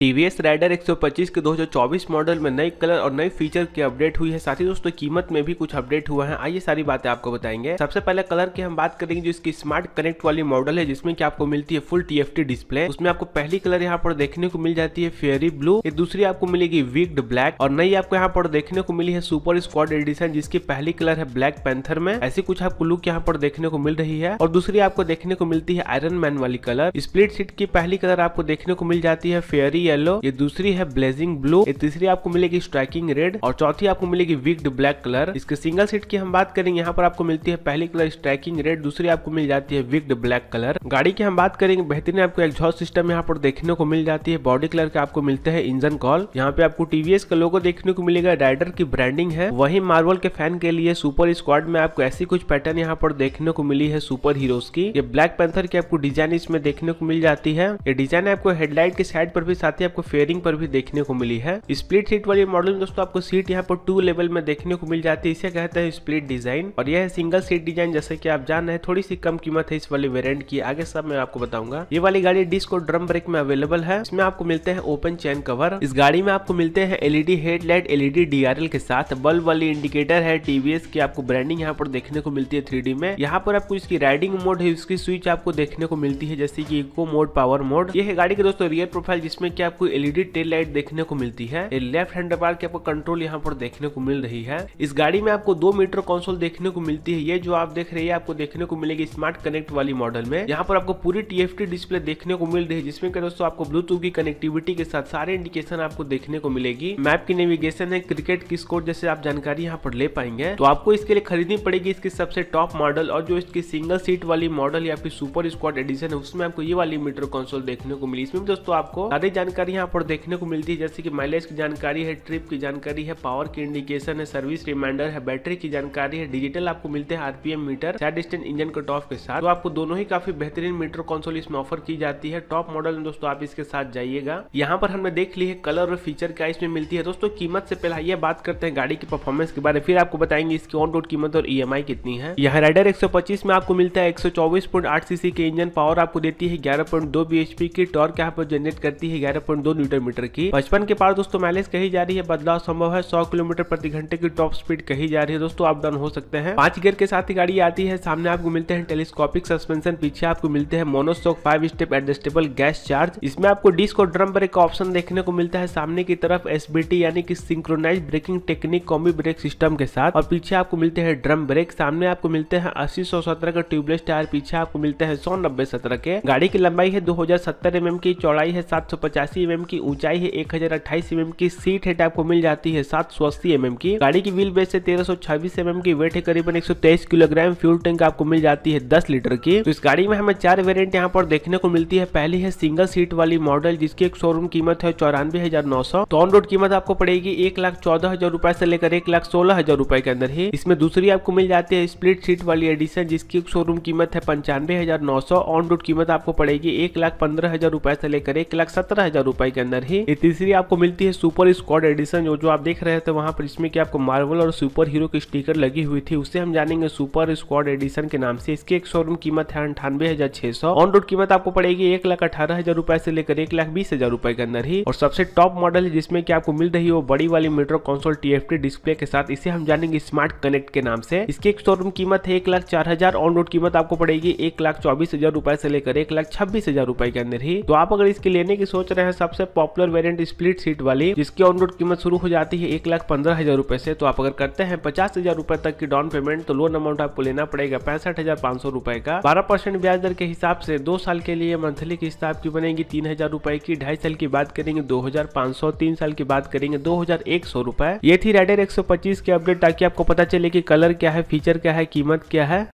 TVS rider 125 के 2024 model में नए कलर और नए फीचर की अपडेट हुई है साथ ही दोस्तों कीमत में भी कुछ अपडेट हुआ है आइए सारी बातें आपको बताएंगे सबसे पहले कलर की हम बात करेंगे जो इसकी स्मार्ट कनेक्ट वाली मॉडल है जिसमें कि आपको मिलती है फुल TFT डिस्प्ले उसमें आपको पहली कलर यहाँ पर देखने को मिल जाती है फेयरी ब्लू ये दूसरी आपको मिलेगी विग्ड ब्लैक और नई आपको यहाँ पर देखने को मिली है सुपर स्क्वाड एडिशन जिसकी पहली कलर है ब्लैक पैंथर में ऐसी कुछ आपको लुक यहाँ पर देखने को मिल रही है और दूसरी आपको देखने को मिलती है आयरन मैन वाली कलर स्प्लिट सीट की पहली कलर आपको देखने को मिल जाती है फेयरी येलो ये दूसरी है ब्लेजिंग ब्लू ये तीसरी आपको मिलेगी स्ट्राइकिंग रेड और चौथी आपको मिलेगी विक्ड ब्लैक कलर इसके सिंगल सीट की हम बात करेंगे यहाँ पर आपको मिलती है पहली कलर स्ट्राइकिंग रेड दूसरी आपको मिल जाती है विग्ड ब्लैक कलर गाड़ी की हम बात करेंगे बेहतरीन आपको एग्जॉस्ट सिस्टम यहाँ पर देखने को मिल जाती है बॉडी कलर के आपको मिलते हैं इंजन कॉल यहाँ पे आपको टीवीएस का लोगो देखने को मिलेगा राइडर की ब्रांडिंग है वही मार्बल के फैन के लिए सुपर स्क्वाड में आपको ऐसी कुछ पैटर्न यहाँ पर देखने को मिली है सुपर हीरोज की ये ब्लैक पेंथर की आपको डिजाइन इसमें देखने को मिल जाती है ये डिजाइन आपको हेडलाइट के साइड पर भी साथ साथ ही आपको फेयरिंग पर भी देखने को मिली है स्प्लिट सीट वाली मॉडल में दोस्तों आपको सीट यहाँ पर टू लेवल में देखने को मिल जाती है इसे कहते हैं स्प्लिट डिजाइन और यह सिंगल सीट डिजाइन जैसे की आप जान रहे थोड़ी सी कम कीमत है इस वाले वेरियंट की आगे सब मैं आपको बताऊंगा ये वाली गाड़ी डिस्क और ड्रम ब्रेक में अवेलेबल है इसमें आपको मिलते हैं ओपन चैन कवर इस गाड़ी में आपको मिलते हैं एलईडी हेडलाइट एलईडी डीआरएल के साथ बल्ब वाली इंडिकेटर है टीवीएस की आपको ब्रांडिंग यहाँ पर देखने को मिलती है थ्री में यहाँ पर आपको इसकी राइडिंग मोड है इसकी स्विच आपको देखने को मिलती है जैसे की इको मोड पावर मोड ये है गाड़ी के दोस्तों रियर प्रोफाइल जिसमें क्या आपको एलईडी टेल लाइट देखने को मिलती है लेफ्ट हैंड बार की आपको कंट्रोल यहाँ पर देखने को मिल रही है इस गाड़ी में आपको दो मीटर कंसोल देखने को मिलती है ये जो आप देख रहे हैं आपको देखने को मिलेगी स्मार्ट कनेक्ट वाली मॉडल में यहाँ पर आपको पूरी टी डिस्प्ले देखने को मिल रही है जिसमें दोस्तों आपको ब्लूटूथ की कनेक्टिविटी के साथ सारे इंडिकेशन आपको देखने को मिलेगी मैप की नेविगेशन है क्रिकेट की स्कोर जैसे आप जानकारी यहाँ पर ले पाएंगे तो आपको इसके लिए खरीदनी पड़ेगी इसके सबसे टॉप मॉडल और जो इसकी सिंगल सीट वाली मॉडल या फिर सुपर स्क्वाड एडिशन है उसमें आपको ये वाली मीटर कंसोल देखने को मिली इसमें दोस्तों आपको सारी जानकारी जानकारी यहाँ पर देखने को मिलती है जैसे कि माइलेज की जानकारी है ट्रिप की जानकारी है पावर की इंडिकेशन है सर्विस रिमाइंडर है बैटरी की जानकारी है डिजिटल आपको मिलते हैं RPM meter side distance engine cut off के साथ तो आपको दोनों ही काफी बेहतरीन मीटर कॉन्सोल इसमें ऑफर की जाती है टॉप मॉडल में दोस्तों आप इसके साथ जाइएगा यहाँ पर हमने देख ली है कलर और फीचर क्या इसमें मिलती है दोस्तों कीमत से पहले ये बात करते हैं गाड़ी की परफॉर्मेंस के बारे में फिर आपको बताएंगे इसकी ऑन रोड कीमत और ई e कितनी है यहाँ राइडर एक में आपको मिलता है एक सीसी के इंजन पावर आपको देती है 11.2 बीएचपी की टॉर्क यहाँ पर जनरेट करती है ग्यारह दो न्यूटन मीटर की बचपन के पार दोस्तों माइलेज कही जा रही है बदलाव संभव है सौ किलोमीटर प्रति घंटे की टॉप स्पीड कही जा रही है दोस्तों आप डाउन हो सकते हैं पांच गियर के साथ ही गाड़ी आती है सामने आपको मिलते हैं टेलीस्कोपिक सस्पेंशन पीछे आपको मिलते हैं monoshock five step adjustable gas charge इसमें आपको डिस्क और ड्रम ब्रेक का ऑप्शन देखने को मिलता है सामने की तरफ एस यानी कि synchronize braking technique combi brake system के साथ और पीछे आपको मिलते हैं ड्रम ब्रेक सामने आपको मिलते हैं अस्सी सौ सत्रह का ट्यूबलेस टायर पीछे आपको मिलते हैं सौ नब्बे सत्रह के गाड़ी की लंबाई है दो हजार सत्तर एम की चौड़ाई है सात सौ पचास अस्सी एम की ऊंचाई है एक हजार अट्ठाईस एम की सीट हेट आपको मिल जाती है सात सौ अस्सी एम की गाड़ी की व्हील बेस है तेरह सौ छब्बीस एम की वेट है करीबन एक सौ तेईस किलोग्राम फ्यूल टैंक आपको मिल जाती है दस लीटर की तो इस गाड़ी में हमें चार वेरियंट यहाँ पर देखने को मिलती है पहली है सिंगल सीट वाली मॉडल जिसकी एक शोरूम कीमत है चौरानवे हजार नौ सौ तो ऑन रोड कीमत आपको पड़ेगी एक लाख चौदह हजार रूपए से लेकर एक लाख सोलह हजार रूपए के अंदर ही इसमें दूसरी आपको मिल जाती है स्प्लिट सीट वाली एडिशन जिसकी शोरूम कीमत है पंचानवे हजार नौ सौ ऑन रोड कीमत आपको पड़ेगी एक लाख पंद्रह हजार रूपए से लेकर एक लाख सत्रह हजार रुपए के अंदर ही तीसरी आपको मिलती है सुपर स्कॉड एडिशन जो जो आप देख रहे थे वहां पर इसमें कि आपको मार्वल और सुपर हीरो की स्टिकर लगी हुई थी उसे हम जानेंगे सुपर स्कॉड एडिशन के नाम से इसकी एक शोरूम कीमत है अंठानवे हजार छह सौ ऑन रोड कीमत आपको पड़ेगी एक लाख अठारह हजार रुपए से लेकर एक लाख बीस हजार रुपए के अंदर ही और सबसे टॉप मॉडल है जिसमें की आपको मिल रही है वो बड़ी वाली मेट्रो कंसोल टीएफटी डिस्प्ले के साथ इसे हम जानेंगे स्मार्ट कनेक्ट के नाम से इसकी एक शोरूम कीमत है एक लाख चार हजार ऑन रोड कीमत आपको पड़ेगी एक लाख चौबीस हजार रुपए से लेकर एक लाख छब्बीस हजार रुपए के अंदर ही तो आप अगर इसके लेने की सोच रहे हैं सबसे पॉपुलर वेरियंट स्प्लिट सीट वाली जिसकी ऑन रोड कीमत शुरू हो जाती है एक लाख पंद्रह हजार रूपए से तो आप अगर करते हैं पचास हजार रुपए तक की डाउन पेमेंट तो लोन अमाउंट आपको लेना पड़ेगा पैंसठ हजार पांच सौ रूपए का बारह परसेंट ब्याज दर के हिसाब से दो साल के लिए मंथली किस्त आपकी बनेगी तीन हजार रूपए की ढाई साल की बात करेंगे दो हजार पांच सौ तीन साल की बात करेंगे दो हजार एक सौ रूपए ये थी राइडर एक सौ पच्चीस की अपडेट ताकि आपको पता चले की कलर क्या है फीचर क्या है कीमत क्या है